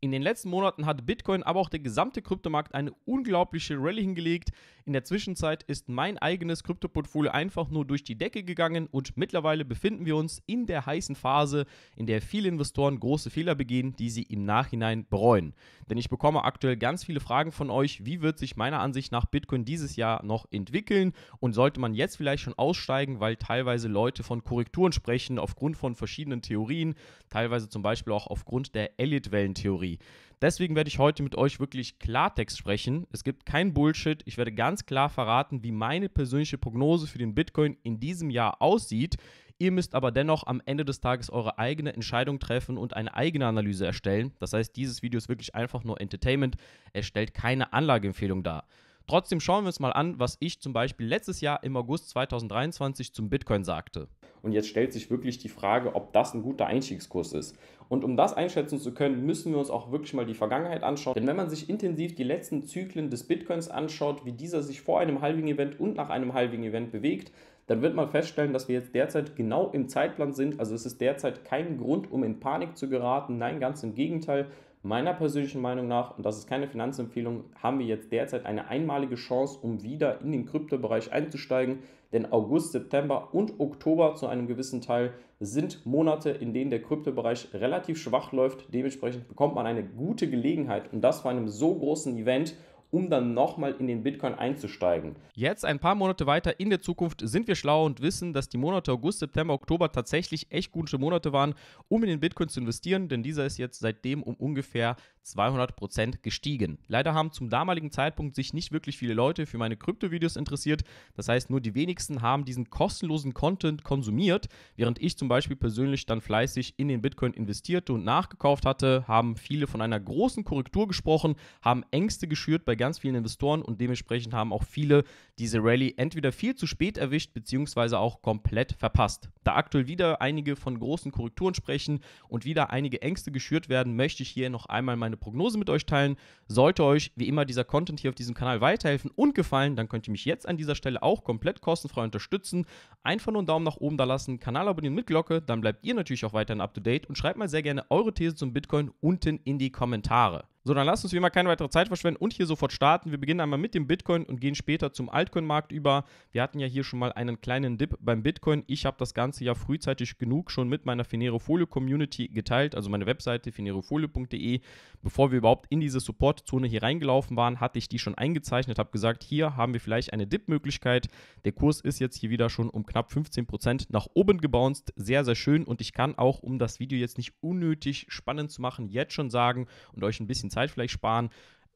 In den letzten Monaten hat Bitcoin, aber auch der gesamte Kryptomarkt eine unglaubliche Rallye hingelegt. In der Zwischenzeit ist mein eigenes Kryptoportfolio einfach nur durch die Decke gegangen und mittlerweile befinden wir uns in der heißen Phase, in der viele Investoren große Fehler begehen, die sie im Nachhinein bereuen. Denn ich bekomme aktuell ganz viele Fragen von euch, wie wird sich meiner Ansicht nach Bitcoin dieses Jahr noch entwickeln und sollte man jetzt vielleicht schon aussteigen, weil teilweise Leute von Korrekturen sprechen aufgrund von verschiedenen Theorien, teilweise zum Beispiel auch aufgrund der Elliott-Wellentheorie. Theorie. Deswegen werde ich heute mit euch wirklich Klartext sprechen. Es gibt kein Bullshit. Ich werde ganz klar verraten, wie meine persönliche Prognose für den Bitcoin in diesem Jahr aussieht. Ihr müsst aber dennoch am Ende des Tages eure eigene Entscheidung treffen und eine eigene Analyse erstellen. Das heißt, dieses Video ist wirklich einfach nur Entertainment. Es stellt keine Anlageempfehlung dar. Trotzdem schauen wir uns mal an, was ich zum Beispiel letztes Jahr im August 2023 zum Bitcoin sagte. Und jetzt stellt sich wirklich die Frage, ob das ein guter Einstiegskurs ist. Und um das einschätzen zu können, müssen wir uns auch wirklich mal die Vergangenheit anschauen. Denn wenn man sich intensiv die letzten Zyklen des Bitcoins anschaut, wie dieser sich vor einem Halving-Event und nach einem Halving-Event bewegt, dann wird man feststellen, dass wir jetzt derzeit genau im Zeitplan sind. Also es ist derzeit kein Grund, um in Panik zu geraten. Nein, ganz im Gegenteil. Meiner persönlichen Meinung nach, und das ist keine Finanzempfehlung, haben wir jetzt derzeit eine einmalige Chance, um wieder in den Kryptobereich einzusteigen. Denn August, September und Oktober zu einem gewissen Teil sind Monate, in denen der Kryptobereich relativ schwach läuft. Dementsprechend bekommt man eine gute Gelegenheit und das vor einem so großen Event um dann nochmal in den Bitcoin einzusteigen. Jetzt, ein paar Monate weiter in der Zukunft, sind wir schlau und wissen, dass die Monate August, September, Oktober tatsächlich echt gute Monate waren, um in den Bitcoin zu investieren, denn dieser ist jetzt seitdem um ungefähr 200 gestiegen. Leider haben zum damaligen Zeitpunkt sich nicht wirklich viele Leute für meine Krypto-Videos interessiert. Das heißt, nur die wenigsten haben diesen kostenlosen Content konsumiert, während ich zum Beispiel persönlich dann fleißig in den Bitcoin investierte und nachgekauft hatte, haben viele von einer großen Korrektur gesprochen, haben Ängste geschürt bei ganz vielen Investoren und dementsprechend haben auch viele diese Rallye entweder viel zu spät erwischt beziehungsweise auch komplett verpasst. Da aktuell wieder einige von großen Korrekturen sprechen und wieder einige Ängste geschürt werden, möchte ich hier noch einmal meine meine Prognose mit euch teilen. Sollte euch wie immer dieser Content hier auf diesem Kanal weiterhelfen und gefallen, dann könnt ihr mich jetzt an dieser Stelle auch komplett kostenfrei unterstützen. Einfach nur einen Daumen nach oben da lassen, Kanal abonnieren mit Glocke, dann bleibt ihr natürlich auch weiterhin up to date und schreibt mal sehr gerne eure These zum Bitcoin unten in die Kommentare. So, dann lasst uns wie immer keine weitere Zeit verschwenden und hier sofort starten. Wir beginnen einmal mit dem Bitcoin und gehen später zum Altcoin-Markt über. Wir hatten ja hier schon mal einen kleinen Dip beim Bitcoin. Ich habe das Ganze ja frühzeitig genug schon mit meiner Finerofolio-Community geteilt, also meine Webseite finerofolio.de. Bevor wir überhaupt in diese Support-Zone hier reingelaufen waren, hatte ich die schon eingezeichnet, habe gesagt, hier haben wir vielleicht eine Dip-Möglichkeit. Der Kurs ist jetzt hier wieder schon um knapp 15% nach oben gebounced. Sehr, sehr schön und ich kann auch, um das Video jetzt nicht unnötig spannend zu machen, jetzt schon sagen und euch ein bisschen Zeit vielleicht sparen.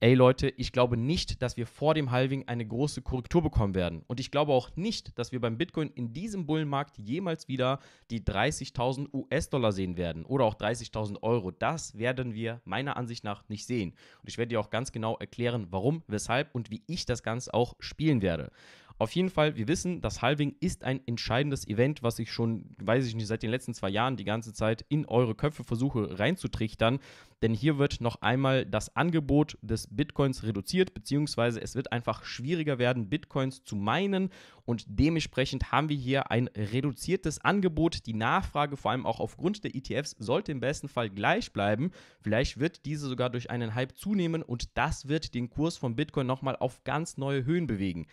Ey Leute, ich glaube nicht, dass wir vor dem Halving eine große Korrektur bekommen werden. Und ich glaube auch nicht, dass wir beim Bitcoin in diesem Bullenmarkt jemals wieder die 30.000 US-Dollar sehen werden oder auch 30.000 Euro. Das werden wir meiner Ansicht nach nicht sehen. Und ich werde dir auch ganz genau erklären, warum, weshalb und wie ich das Ganze auch spielen werde. Auf jeden Fall, wir wissen, das Halving ist ein entscheidendes Event, was ich schon, weiß ich nicht, seit den letzten zwei Jahren die ganze Zeit in eure Köpfe versuche reinzutrichtern. Denn hier wird noch einmal das Angebot des Bitcoins reduziert, beziehungsweise es wird einfach schwieriger werden, Bitcoins zu meinen. Und dementsprechend haben wir hier ein reduziertes Angebot. Die Nachfrage, vor allem auch aufgrund der ETFs, sollte im besten Fall gleich bleiben. Vielleicht wird diese sogar durch einen Hype zunehmen und das wird den Kurs von Bitcoin nochmal auf ganz neue Höhen bewegen.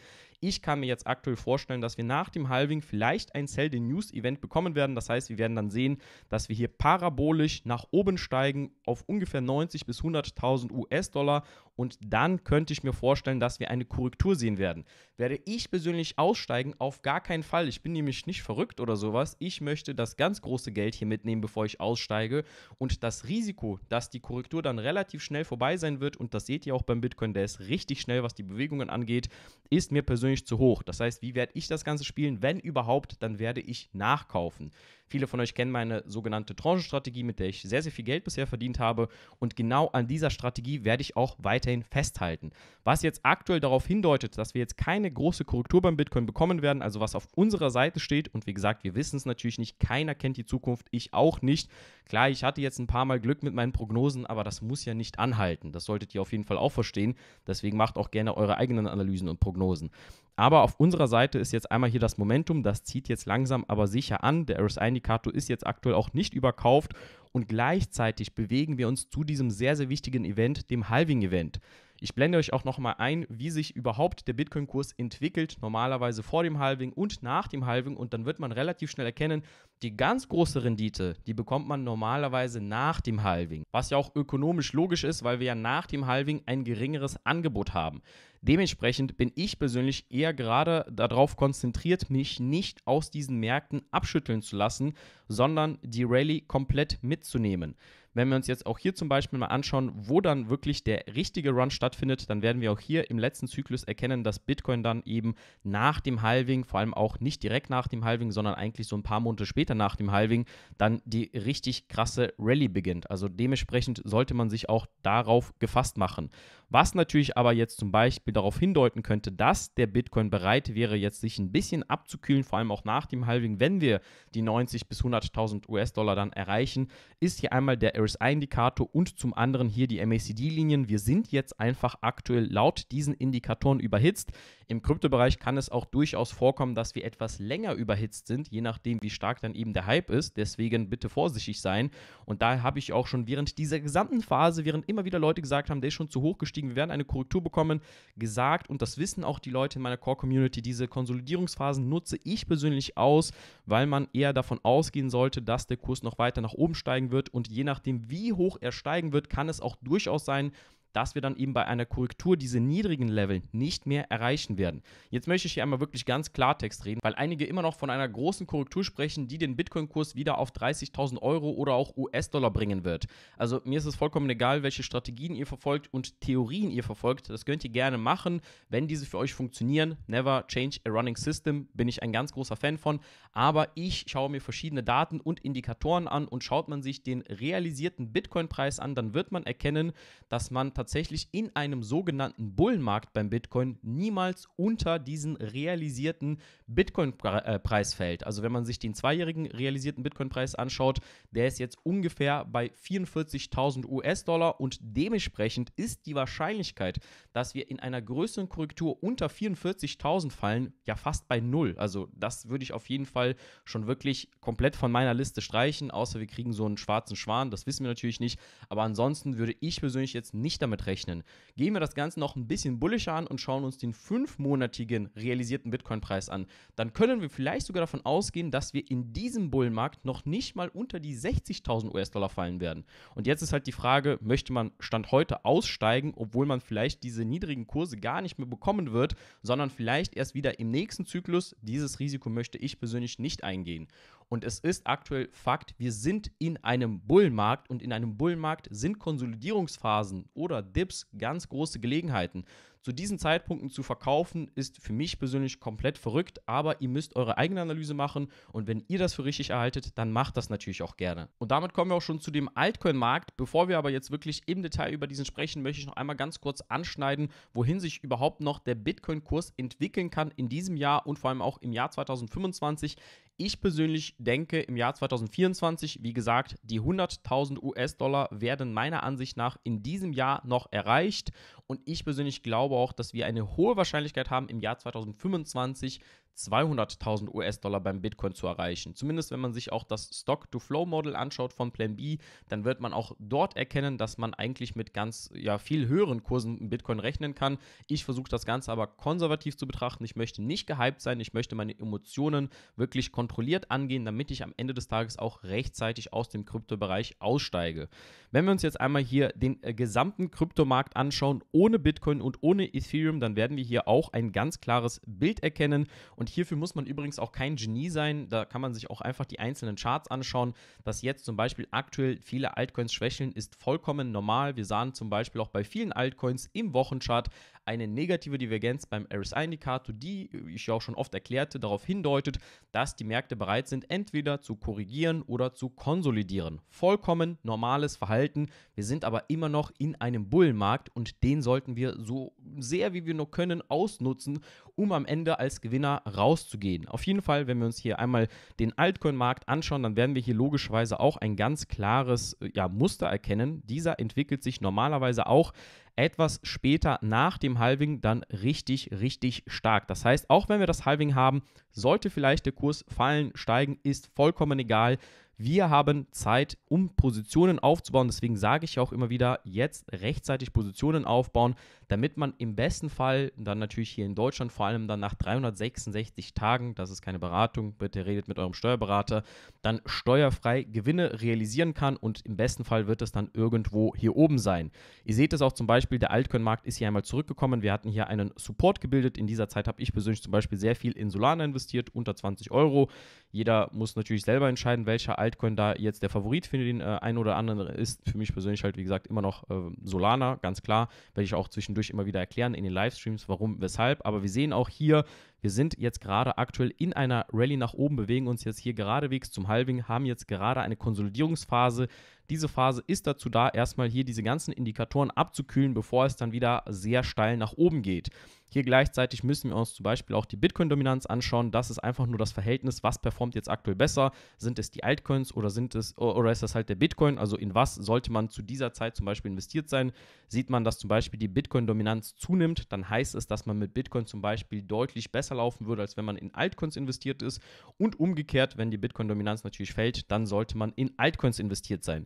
Ich kann mir jetzt aktuell vorstellen, dass wir nach dem Halving vielleicht ein Sell the News Event bekommen werden. Das heißt, wir werden dann sehen, dass wir hier parabolisch nach oben steigen auf ungefähr 90 bis 100.000 US-Dollar und dann könnte ich mir vorstellen, dass wir eine Korrektur sehen werden. Werde ich persönlich aussteigen? Auf gar keinen Fall. Ich bin nämlich nicht verrückt oder sowas. Ich möchte das ganz große Geld hier mitnehmen, bevor ich aussteige. Und das Risiko, dass die Korrektur dann relativ schnell vorbei sein wird, und das seht ihr auch beim Bitcoin, der ist richtig schnell, was die Bewegungen angeht, ist mir persönlich persönlich zu hoch. Das heißt, wie werde ich das Ganze spielen? Wenn überhaupt, dann werde ich nachkaufen. Viele von euch kennen meine sogenannte Tranchenstrategie, mit der ich sehr, sehr viel Geld bisher verdient habe. Und genau an dieser Strategie werde ich auch weiterhin festhalten. Was jetzt aktuell darauf hindeutet, dass wir jetzt keine große Korrektur beim Bitcoin bekommen werden, also was auf unserer Seite steht. Und wie gesagt, wir wissen es natürlich nicht. Keiner kennt die Zukunft, ich auch nicht. Klar, ich hatte jetzt ein paar Mal Glück mit meinen Prognosen, aber das muss ja nicht anhalten. Das solltet ihr auf jeden Fall auch verstehen. Deswegen macht auch gerne eure eigenen Analysen und Prognosen. Aber auf unserer Seite ist jetzt einmal hier das Momentum, das zieht jetzt langsam aber sicher an. Der RSI-Indikator ist jetzt aktuell auch nicht überkauft und gleichzeitig bewegen wir uns zu diesem sehr, sehr wichtigen Event, dem Halving-Event. Ich blende euch auch nochmal ein, wie sich überhaupt der Bitcoin-Kurs entwickelt, normalerweise vor dem Halving und nach dem Halving. Und dann wird man relativ schnell erkennen, die ganz große Rendite, die bekommt man normalerweise nach dem Halving. Was ja auch ökonomisch logisch ist, weil wir ja nach dem Halving ein geringeres Angebot haben. Dementsprechend bin ich persönlich eher gerade darauf konzentriert, mich nicht aus diesen Märkten abschütteln zu lassen, sondern die Rallye komplett mitzunehmen. Wenn wir uns jetzt auch hier zum Beispiel mal anschauen, wo dann wirklich der richtige Run stattfindet, dann werden wir auch hier im letzten Zyklus erkennen, dass Bitcoin dann eben nach dem Halving, vor allem auch nicht direkt nach dem Halving, sondern eigentlich so ein paar Monate später nach dem Halving, dann die richtig krasse Rally beginnt. Also dementsprechend sollte man sich auch darauf gefasst machen. Was natürlich aber jetzt zum Beispiel darauf hindeuten könnte, dass der Bitcoin bereit wäre, jetzt sich ein bisschen abzukühlen, vor allem auch nach dem Halving, wenn wir die 90 bis 100.000 US-Dollar dann erreichen, ist hier einmal der RSI-Indikator und zum anderen hier die MACD-Linien. Wir sind jetzt einfach aktuell laut diesen Indikatoren überhitzt. Im Kryptobereich kann es auch durchaus vorkommen, dass wir etwas länger überhitzt sind, je nachdem, wie stark dann eben der Hype ist. Deswegen bitte vorsichtig sein. Und da habe ich auch schon während dieser gesamten Phase, während immer wieder Leute gesagt haben, der ist schon zu hoch gestiegen, wir werden eine Korrektur bekommen, gesagt. Und das wissen auch die Leute in meiner Core-Community. Diese Konsolidierungsphasen nutze ich persönlich aus, weil man eher davon ausgehen sollte, dass der Kurs noch weiter nach oben steigen wird. Und je nachdem, wie hoch er steigen wird, kann es auch durchaus sein, dass wir dann eben bei einer Korrektur diese niedrigen Level nicht mehr erreichen werden. Jetzt möchte ich hier einmal wirklich ganz Klartext reden, weil einige immer noch von einer großen Korrektur sprechen, die den Bitcoin-Kurs wieder auf 30.000 Euro oder auch US-Dollar bringen wird. Also mir ist es vollkommen egal, welche Strategien ihr verfolgt und Theorien ihr verfolgt. Das könnt ihr gerne machen, wenn diese für euch funktionieren. Never change a running system, bin ich ein ganz großer Fan von. Aber ich schaue mir verschiedene Daten und Indikatoren an und schaut man sich den realisierten Bitcoin-Preis an, dann wird man erkennen, dass man tatsächlich tatsächlich in einem sogenannten Bullenmarkt beim Bitcoin niemals unter diesen realisierten Bitcoin-Preis fällt. Also wenn man sich den zweijährigen realisierten Bitcoin-Preis anschaut, der ist jetzt ungefähr bei 44.000 US-Dollar und dementsprechend ist die Wahrscheinlichkeit, dass wir in einer größeren Korrektur unter 44.000 fallen, ja fast bei null. Also das würde ich auf jeden Fall schon wirklich komplett von meiner Liste streichen, außer wir kriegen so einen schwarzen Schwan, das wissen wir natürlich nicht. Aber ansonsten würde ich persönlich jetzt nicht damit damit rechnen. Gehen wir das Ganze noch ein bisschen bullischer an und schauen uns den fünfmonatigen realisierten Bitcoin-Preis an. Dann können wir vielleicht sogar davon ausgehen, dass wir in diesem Bullenmarkt noch nicht mal unter die 60.000 US-Dollar fallen werden. Und jetzt ist halt die Frage, möchte man Stand heute aussteigen, obwohl man vielleicht diese niedrigen Kurse gar nicht mehr bekommen wird, sondern vielleicht erst wieder im nächsten Zyklus. Dieses Risiko möchte ich persönlich nicht eingehen. Und es ist aktuell Fakt, wir sind in einem Bullenmarkt und in einem Bullenmarkt sind Konsolidierungsphasen oder Dips ganz große Gelegenheiten. Zu diesen Zeitpunkten zu verkaufen, ist für mich persönlich komplett verrückt, aber ihr müsst eure eigene Analyse machen und wenn ihr das für richtig erhaltet, dann macht das natürlich auch gerne. Und damit kommen wir auch schon zu dem Altcoin-Markt. Bevor wir aber jetzt wirklich im Detail über diesen sprechen, möchte ich noch einmal ganz kurz anschneiden, wohin sich überhaupt noch der Bitcoin-Kurs entwickeln kann in diesem Jahr und vor allem auch im Jahr 2025. Ich persönlich denke, im Jahr 2024, wie gesagt, die 100.000 US-Dollar werden meiner Ansicht nach in diesem Jahr noch erreicht. Und ich persönlich glaube auch, dass wir eine hohe Wahrscheinlichkeit haben, im Jahr 2025 200.000 US-Dollar beim Bitcoin zu erreichen. Zumindest wenn man sich auch das Stock-to-Flow-Model anschaut von Plan B, dann wird man auch dort erkennen, dass man eigentlich mit ganz ja, viel höheren Kursen im Bitcoin rechnen kann. Ich versuche das Ganze aber konservativ zu betrachten. Ich möchte nicht gehypt sein, ich möchte meine Emotionen wirklich kontrolliert angehen, damit ich am Ende des Tages auch rechtzeitig aus dem Kryptobereich aussteige. Wenn wir uns jetzt einmal hier den äh, gesamten Kryptomarkt anschauen, ohne Bitcoin und ohne Ethereum, dann werden wir hier auch ein ganz klares Bild erkennen. Und hierfür muss man übrigens auch kein Genie sein. Da kann man sich auch einfach die einzelnen Charts anschauen. Dass jetzt zum Beispiel aktuell viele Altcoins schwächeln, ist vollkommen normal. Wir sahen zum Beispiel auch bei vielen Altcoins im Wochenchart eine negative Divergenz beim RSI-Indikator, die äh, ich ja auch schon oft erklärte, darauf hindeutet, dass die Märkte bereit sind, entweder zu korrigieren oder zu konsolidieren. Vollkommen normales Verhalten. Wir sind aber immer noch in einem Bullenmarkt und den sollten wir so sehr wie wir nur können ausnutzen, um am Ende als Gewinner rauszugehen. Auf jeden Fall, wenn wir uns hier einmal den Altcoin-Markt anschauen, dann werden wir hier logischerweise auch ein ganz klares äh, ja, Muster erkennen. Dieser entwickelt sich normalerweise auch etwas später nach dem Halving dann richtig, richtig stark. Das heißt, auch wenn wir das Halving haben, sollte vielleicht der Kurs fallen, steigen, ist vollkommen egal. Wir haben Zeit, um Positionen aufzubauen. Deswegen sage ich auch immer wieder, jetzt rechtzeitig Positionen aufbauen, damit man im besten Fall dann natürlich hier in Deutschland vor allem dann nach 366 Tagen, das ist keine Beratung, bitte redet mit eurem Steuerberater, dann steuerfrei Gewinne realisieren kann und im besten Fall wird es dann irgendwo hier oben sein. Ihr seht es auch zum Beispiel, der Altcoin-Markt ist hier einmal zurückgekommen. Wir hatten hier einen Support gebildet. In dieser Zeit habe ich persönlich zum Beispiel sehr viel in Solana investiert, unter 20 Euro. Jeder muss natürlich selber entscheiden, welcher Altcoin da jetzt der Favorit für den äh, einen oder anderen ist. Für mich persönlich halt, wie gesagt, immer noch äh, Solana, ganz klar. Werde ich auch zwischendurch immer wieder erklären in den Livestreams, warum, weshalb. Aber wir sehen auch hier, wir sind jetzt gerade aktuell in einer Rallye nach oben, bewegen uns jetzt hier geradewegs zum Halving, haben jetzt gerade eine Konsolidierungsphase. Diese Phase ist dazu da, erstmal hier diese ganzen Indikatoren abzukühlen, bevor es dann wieder sehr steil nach oben geht. Hier gleichzeitig müssen wir uns zum Beispiel auch die Bitcoin-Dominanz anschauen. Das ist einfach nur das Verhältnis, was performt jetzt aktuell besser. Sind es die Altcoins oder sind es oder ist das halt der Bitcoin? Also in was sollte man zu dieser Zeit zum Beispiel investiert sein? Sieht man, dass zum Beispiel die Bitcoin-Dominanz zunimmt, dann heißt es, dass man mit Bitcoin zum Beispiel deutlich besser laufen würde, als wenn man in Altcoins investiert ist. Und umgekehrt, wenn die Bitcoin-Dominanz natürlich fällt, dann sollte man in Altcoins investiert sein.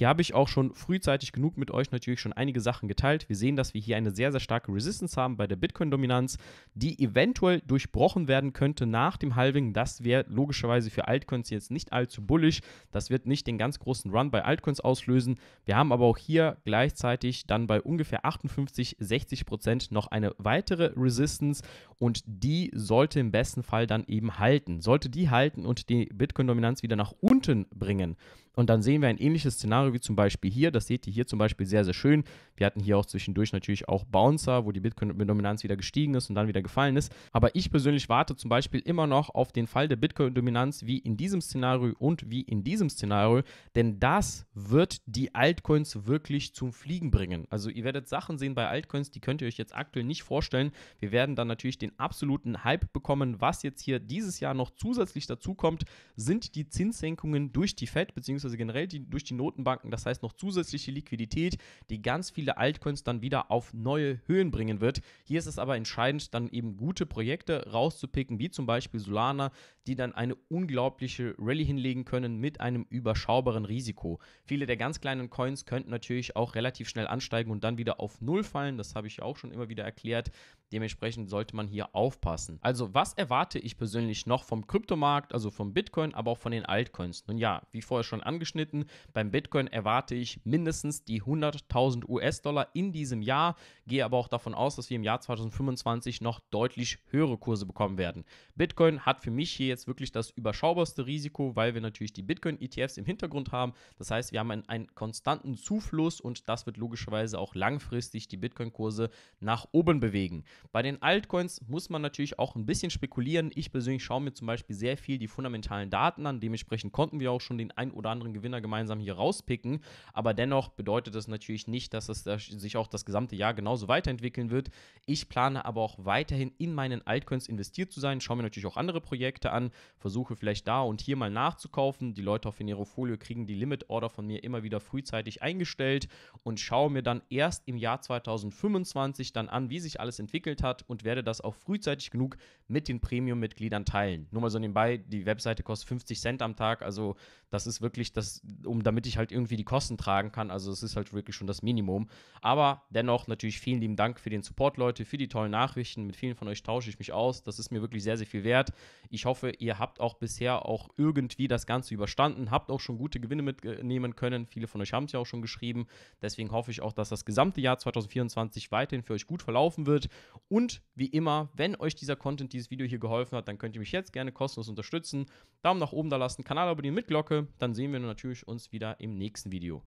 Hier habe ich auch schon frühzeitig genug mit euch natürlich schon einige Sachen geteilt. Wir sehen, dass wir hier eine sehr, sehr starke Resistance haben bei der Bitcoin-Dominanz, die eventuell durchbrochen werden könnte nach dem Halving. Das wäre logischerweise für Altcoins jetzt nicht allzu bullisch. Das wird nicht den ganz großen Run bei Altcoins auslösen. Wir haben aber auch hier gleichzeitig dann bei ungefähr 58, 60 Prozent noch eine weitere Resistance und die sollte im besten Fall dann eben halten. Sollte die halten und die Bitcoin-Dominanz wieder nach unten bringen und dann sehen wir ein ähnliches Szenario Szenario, wie zum Beispiel hier. Das seht ihr hier zum Beispiel sehr, sehr schön. Wir hatten hier auch zwischendurch natürlich auch Bouncer, wo die Bitcoin-Dominanz wieder gestiegen ist und dann wieder gefallen ist. Aber ich persönlich warte zum Beispiel immer noch auf den Fall der Bitcoin-Dominanz wie in diesem Szenario und wie in diesem Szenario, denn das wird die Altcoins wirklich zum Fliegen bringen. Also ihr werdet Sachen sehen bei Altcoins, die könnt ihr euch jetzt aktuell nicht vorstellen. Wir werden dann natürlich den absoluten Hype bekommen. Was jetzt hier dieses Jahr noch zusätzlich dazu kommt, sind die Zinssenkungen durch die Fed bzw. generell die, durch die Notenbank Notenbanken, das heißt noch zusätzliche Liquidität, die ganz viele Altcoins dann wieder auf neue Höhen bringen wird. Hier ist es aber entscheidend, dann eben gute Projekte rauszupicken, wie zum Beispiel Solana, die dann eine unglaubliche Rallye hinlegen können mit einem überschaubaren Risiko. Viele der ganz kleinen Coins könnten natürlich auch relativ schnell ansteigen und dann wieder auf Null fallen. Das habe ich auch schon immer wieder erklärt. Dementsprechend sollte man hier aufpassen. Also, was erwarte ich persönlich noch vom Kryptomarkt, also vom Bitcoin, aber auch von den Altcoins? Nun ja, wie vorher schon angeschnitten, beim Bitcoin Bitcoin erwarte ich mindestens die 100.000 US-Dollar in diesem Jahr, gehe aber auch davon aus, dass wir im Jahr 2025 noch deutlich höhere Kurse bekommen werden. Bitcoin hat für mich hier jetzt wirklich das überschaubarste Risiko, weil wir natürlich die Bitcoin-ETFs im Hintergrund haben. Das heißt, wir haben einen, einen konstanten Zufluss und das wird logischerweise auch langfristig die Bitcoin-Kurse nach oben bewegen. Bei den Altcoins muss man natürlich auch ein bisschen spekulieren. Ich persönlich schaue mir zum Beispiel sehr viel die fundamentalen Daten an. Dementsprechend konnten wir auch schon den ein oder anderen Gewinner gemeinsam hier rauspicken rauspicken. Aber dennoch bedeutet das natürlich nicht, dass es sich auch das gesamte Jahr genauso weiterentwickeln wird. Ich plane aber auch weiterhin in meinen Altcoins investiert zu sein, schaue mir natürlich auch andere Projekte an, versuche vielleicht da und hier mal nachzukaufen. Die Leute auf Enerofolio kriegen die Limit Order von mir immer wieder frühzeitig eingestellt und schaue mir dann erst im Jahr 2025 dann an, wie sich alles entwickelt hat und werde das auch frühzeitig genug mit den Premium-Mitgliedern teilen. Nur mal so nebenbei, die Webseite kostet 50 Cent am Tag, also das ist wirklich das, um damit ich halt irgendwie irgendwie die Kosten tragen kann. Also es ist halt wirklich schon das Minimum. Aber dennoch natürlich vielen lieben Dank für den Support, Leute, für die tollen Nachrichten. Mit vielen von euch tausche ich mich aus. Das ist mir wirklich sehr, sehr viel wert. Ich hoffe, ihr habt auch bisher auch irgendwie das Ganze überstanden, habt auch schon gute Gewinne mitnehmen können. Viele von euch haben es ja auch schon geschrieben. Deswegen hoffe ich auch, dass das gesamte Jahr 2024 weiterhin für euch gut verlaufen wird. Und wie immer, wenn euch dieser Content, dieses Video hier geholfen hat, dann könnt ihr mich jetzt gerne kostenlos unterstützen. Daumen nach oben da lassen, Kanal abonnieren mit Glocke. Dann sehen wir natürlich uns wieder im nächsten nächsten Video.